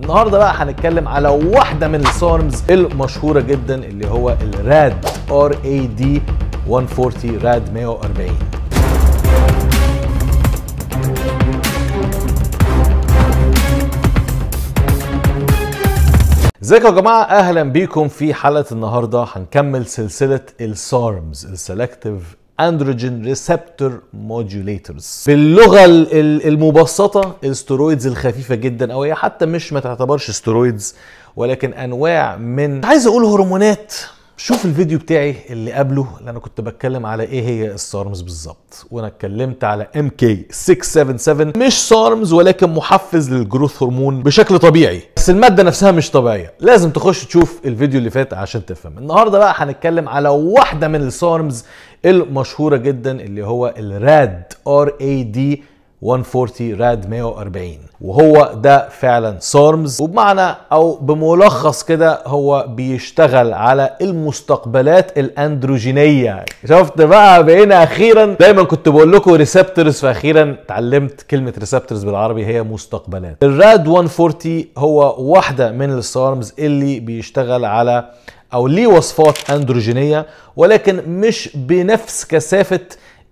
النهارده بقى هنتكلم على واحده من السارمز المشهوره جدا اللي هو الراد ار اي دي 140 راد 140 ازيكم يا جماعه اهلا بيكم في حلقه النهارده هنكمل سلسله السارمز السلكتيف اندروجين ريسبتور موديوليترز باللغه المبسطه الاسترويدز الخفيفه جدا او هي حتى مش ما تعتبرش استرويدز ولكن انواع من عايز اقول هرمونات شوف الفيديو بتاعي اللي قبله اللي انا كنت بتكلم على ايه هي السارمز بالظبط وانا اتكلمت على ام كي 677 مش سارمز ولكن محفز للجروث هرمون بشكل طبيعي بس المادة نفسها مش طبيعية لازم تخش تشوف الفيديو اللي فات عشان تفهم النهاردة بقى هنتكلم على واحدة من السورمز المشهورة جدا اللي هو الراد ار اي دي 140 راد 140 وهو ده فعلا سارمز وبمعنى او بملخص كده هو بيشتغل على المستقبلات الاندروجينيه شفت بقى بقينا اخيرا دايما كنت بقول لكم ريسبتورز فاخيرا اتعلمت كلمه ريسبتورز بالعربي هي مستقبلات الراد 140 هو واحده من السارمز اللي بيشتغل على او ليه وصفات اندروجينيه ولكن مش بنفس كثافه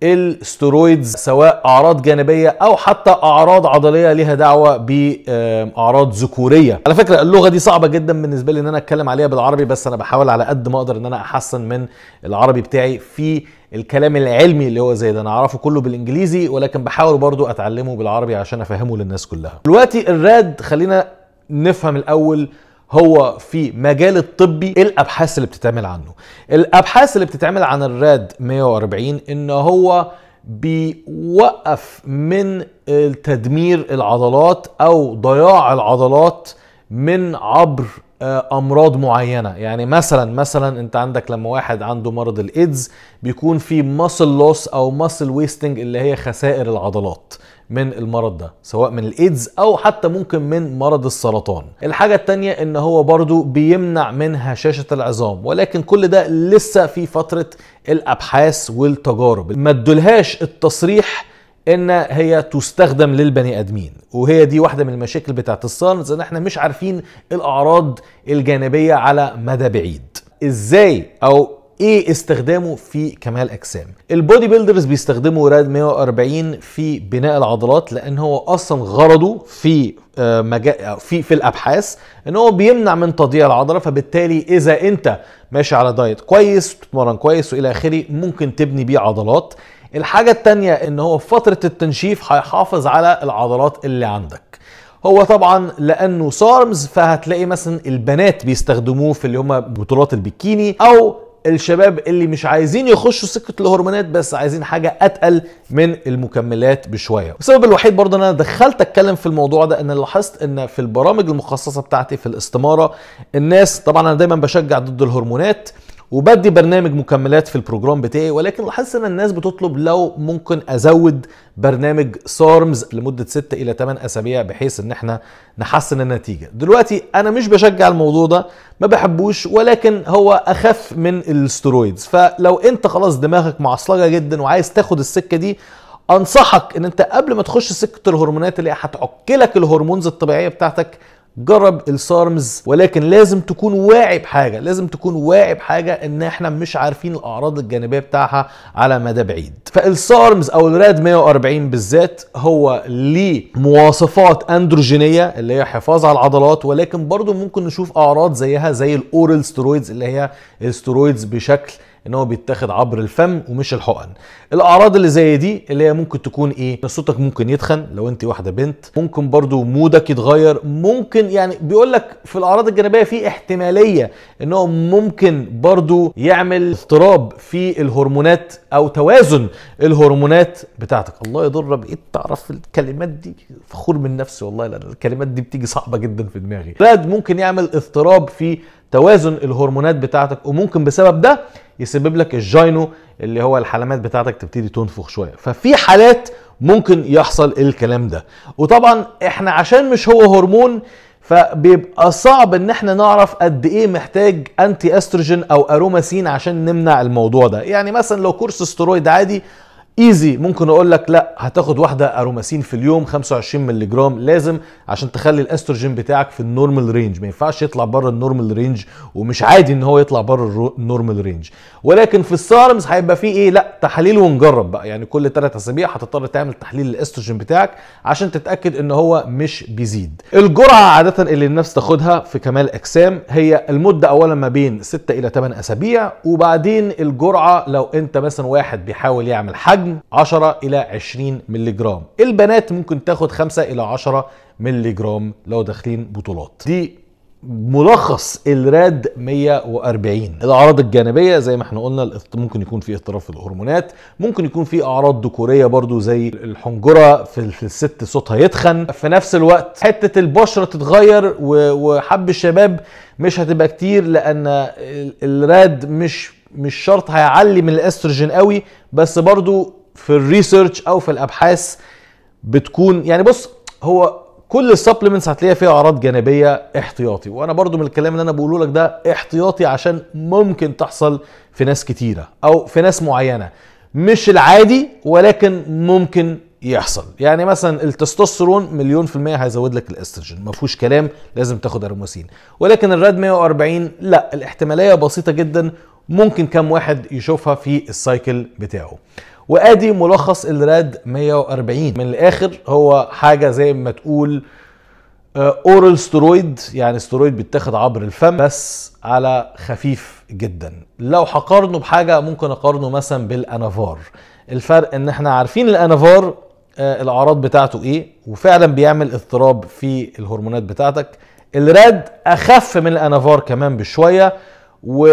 السترويدز سواء اعراض جانبيه او حتى اعراض عضليه ليها دعوه باعراض ذكوريه على فكره اللغه دي صعبه جدا بالنسبه لي ان انا اتكلم عليها بالعربي بس انا بحاول على قد ما اقدر ان انا احسن من العربي بتاعي في الكلام العلمي اللي هو زي ده انا اعرفه كله بالانجليزي ولكن بحاول برضو اتعلمه بالعربي عشان افهمه للناس كلها دلوقتي الراد خلينا نفهم الاول هو في مجال الطبي الابحاث اللي بتتعمل عنه الابحاث اللي بتتعمل عن الراد 140 ان هو بيوقف من تدمير العضلات او ضياع العضلات من عبر آه، امراض معينه يعني مثلا مثلا انت عندك لما واحد عنده مرض الايدز بيكون في ماسل لوس او ماسل ويستنج اللي هي خسائر العضلات من المرض ده سواء من الايدز او حتى ممكن من مرض السرطان الحاجه الثانيه ان هو برضو بيمنع من هشاشه العظام ولكن كل ده لسه في فتره الابحاث والتجارب ما ادولهاش التصريح ان هي تستخدم للبني ادمين وهي دي واحده من المشاكل بتاعت الساينس ان احنا مش عارفين الاعراض الجانبيه على مدى بعيد ازاي او ايه استخدامه في كمال اجسام البودي بيلدرز بيستخدموا راد 140 في بناء العضلات لان هو اصلا غرضه في آه، آه، في في الابحاث ان هو بيمنع من تضييع العضله فبالتالي اذا انت ماشي على دايت كويس بتتمرن كويس والى اخره ممكن تبني بيه عضلات الحاجه الثانيه ان هو فتره التنشيف هيحافظ على العضلات اللي عندك هو طبعا لانه سارمز فهتلاقي مثلا البنات بيستخدموه في اللي هم بطولات البكيني او الشباب اللي مش عايزين يخشوا سكه الهرمونات بس عايزين حاجه اتقل من المكملات بشويه السبب الوحيد برضه ان انا دخلت اتكلم في الموضوع ده ان لاحظت ان في البرامج المخصصه بتاعتي في الاستماره الناس طبعا انا دايما بشجع ضد الهرمونات وبدي برنامج مكملات في البروجرام بتاعي ولكن لاحظت ان الناس بتطلب لو ممكن ازود برنامج سارمز لمده 6 الى 8 اسابيع بحيث ان احنا نحسن النتيجه دلوقتي انا مش بشجع الموضوع ده ما بحبوش ولكن هو اخف من الاسترويدز فلو انت خلاص دماغك معصلجه جدا وعايز تاخد السكه دي انصحك ان انت قبل ما تخش سكه الهرمونات اللي هتعك لك الهرمونز الطبيعيه بتاعتك جرب السارمز ولكن لازم تكون واعي بحاجه لازم تكون واعي بحاجه ان احنا مش عارفين الاعراض الجانبيه بتاعها على مدى بعيد فالسارمز او الراد 140 بالذات هو ليه مواصفات اندروجينيه اللي هي حفاظ على العضلات ولكن برضو ممكن نشوف اعراض زيها زي الاورال سترويدز اللي هي السترويدز بشكل ان هو بيتاخد عبر الفم ومش الحقن الاعراض اللي زي دي اللي هي ممكن تكون ايه صوتك ممكن يتخن لو انت واحده بنت ممكن برضو مودك يتغير ممكن يعني بيقول لك في الاعراض الجانبيه في احتماليه ان هو ممكن برضو يعمل اضطراب في الهرمونات او توازن الهرمونات بتاعتك الله يضر بقيت تعرف الكلمات دي فخور من نفسي والله لان الكلمات دي بتيجي صعبه جدا في دماغي ممكن يعمل اضطراب في توازن الهرمونات بتاعتك وممكن بسبب ده يسبب لك الجاينو اللي هو الحلمات بتاعتك تبتدي تنفخ شويه ففي حالات ممكن يحصل الكلام ده وطبعا احنا عشان مش هو هرمون فبيبقى صعب ان احنا نعرف قد ايه محتاج انتي استروجين او اروماسين عشان نمنع الموضوع ده يعني مثلا لو كورس استرويد عادي ايزي ممكن اقول لك لا هتاخد واحده اروماسين في اليوم 25 مللي جرام لازم عشان تخلي الاستروجين بتاعك في النورمال رينج ما ينفعش يطلع بره النورمال رينج ومش عادي ان هو يطلع بره النورمال رينج ولكن في السارمز هيبقى فيه ايه لا تحاليل ونجرب بقى يعني كل 3 اسابيع هتضطر تعمل تحليل الاستروجين بتاعك عشان تتاكد ان هو مش بيزيد الجرعه عاده اللي الناس تاخدها في كمال اجسام هي المده اولا ما بين 6 الى 8 اسابيع وبعدين الجرعه لو انت مثلا واحد بيحاول يعمل حاجه حجم 10 الى 20 مللي جرام البنات ممكن تاخد 5 الى 10 مللي جرام لو داخلين بطولات دي ملخص الراد 140 الاعراض الجانبيه زي ما احنا قلنا ممكن يكون في اضطراب في الهرمونات ممكن يكون في اعراض ذكوريه برضو زي الحنجره في الست صوتها يتخن في نفس الوقت حته البشره تتغير وحب الشباب مش هتبقى كتير لان الراد مش مش شرط هيعلي من الاستروجين قوي بس برضو في الريسيرش او في الابحاث بتكون يعني بص هو كل السبلمنتس هتلاقيها فيها اعراض جانبيه احتياطي وانا برضو من الكلام اللي انا بقوله لك ده احتياطي عشان ممكن تحصل في ناس كتيره او في ناس معينه مش العادي ولكن ممكن يحصل يعني مثلا التستوستيرون مليون في المية هيزود لك الاستروجين ما فيهوش كلام لازم تاخد ارموسين ولكن الراد 140 لا الاحتمالية بسيطة جدا ممكن كم واحد يشوفها في السايكل بتاعه وادي ملخص الراد 140 من الاخر هو حاجه زي ما تقول اورال آه، سترويد يعني سترويد بيتاخد عبر الفم بس على خفيف جدا لو هقارنه بحاجه ممكن اقارنه مثلا بالانافار الفرق ان احنا عارفين الانافار آه، الاعراض بتاعته ايه وفعلا بيعمل اضطراب في الهرمونات بتاعتك الراد اخف من الانافار كمان بشويه و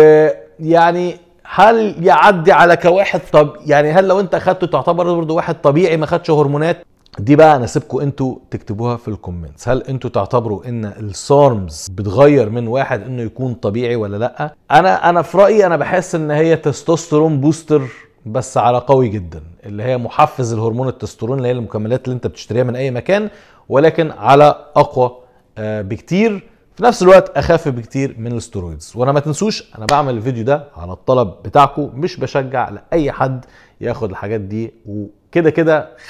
يعني هل يعدي على كواحد طب يعني هل لو انت اخدته تعتبر برضه واحد طبيعي ما خدش هرمونات دي بقى انا سيبكم انتوا تكتبوها في الكومنتس هل انتوا تعتبروا ان السارمز بتغير من واحد انه يكون طبيعي ولا لا انا انا في رايي انا بحس ان هي تستوستيرون بوستر بس على قوي جدا اللي هي محفز الهرمون التستورون اللي هي المكملات اللي انت بتشتريها من اي مكان ولكن على اقوى آه، بكتير في نفس الوقت اخف بكتير من الاسترويدز وانا ما تنسوش انا بعمل الفيديو ده على الطلب بتاعكم مش بشجع لاي حد ياخد الحاجات دي وكده كده 95%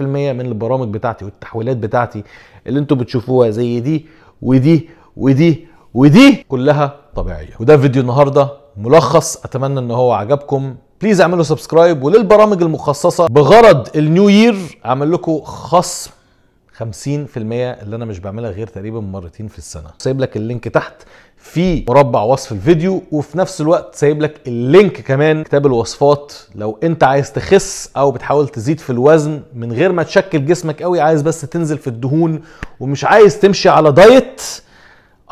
من البرامج بتاعتي والتحويلات بتاعتي اللي انتم بتشوفوها زي دي ودي ودي ودي كلها طبيعيه وده فيديو النهارده ملخص اتمنى ان هو عجبكم بليز اعملوا سبسكرايب وللبرامج المخصصه بغرض النيو يير اعمل لكم خصم 50% اللي انا مش بعملها غير تقريبا مرتين في السنه سايب لك اللينك تحت في مربع وصف الفيديو وفي نفس الوقت سايب لك اللينك كمان كتاب الوصفات لو انت عايز تخس او بتحاول تزيد في الوزن من غير ما تشكل جسمك قوي عايز بس تنزل في الدهون ومش عايز تمشي على دايت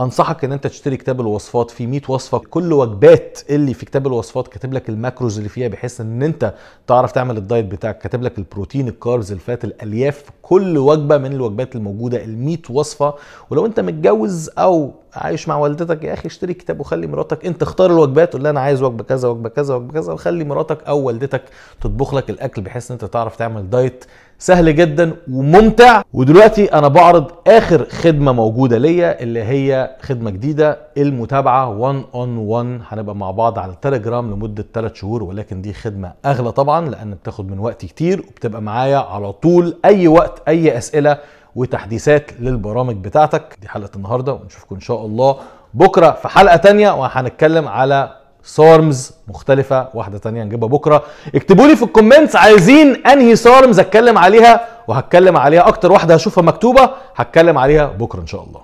انصحك ان انت تشتري كتاب الوصفات في 100 وصفه كل وجبات اللي في كتاب الوصفات كاتب لك الماكروز اللي فيها بحيث ان انت تعرف تعمل الدايت بتاعك كاتب لك البروتين الكاربز الفات الالياف في كل وجبه من الوجبات الموجوده ال 100 وصفه ولو انت متجوز او عايش مع والدتك يا اخي اشتري كتاب وخلي مراتك انت اختار الوجبات قول لها انا عايز وجبه كذا وجبه كذا وجبه كذا وخلي مراتك او والدتك تطبخ لك الاكل بحيث ان انت تعرف تعمل دايت سهل جدا وممتع ودلوقتي انا بعرض اخر خدمه موجوده ليا اللي هي خدمه جديده المتابعه 1 اون 1 هنبقى مع بعض على التليجرام لمده 3 شهور ولكن دي خدمه اغلى طبعا لان بتاخد من وقت كتير وبتبقى معايا على طول اي وقت اي اسئله وتحديثات للبرامج بتاعتك دي حلقه النهارده ونشوفكم ان شاء الله بكره في حلقه تانية وهنتكلم على سارمز مختلفة واحدة تانية هنجيبها بكرة اكتبوا لي في الكومنتس عايزين انهي سارمز اتكلم عليها وهتكلم عليها اكتر واحدة هشوفها مكتوبة هتكلم عليها بكرة ان شاء الله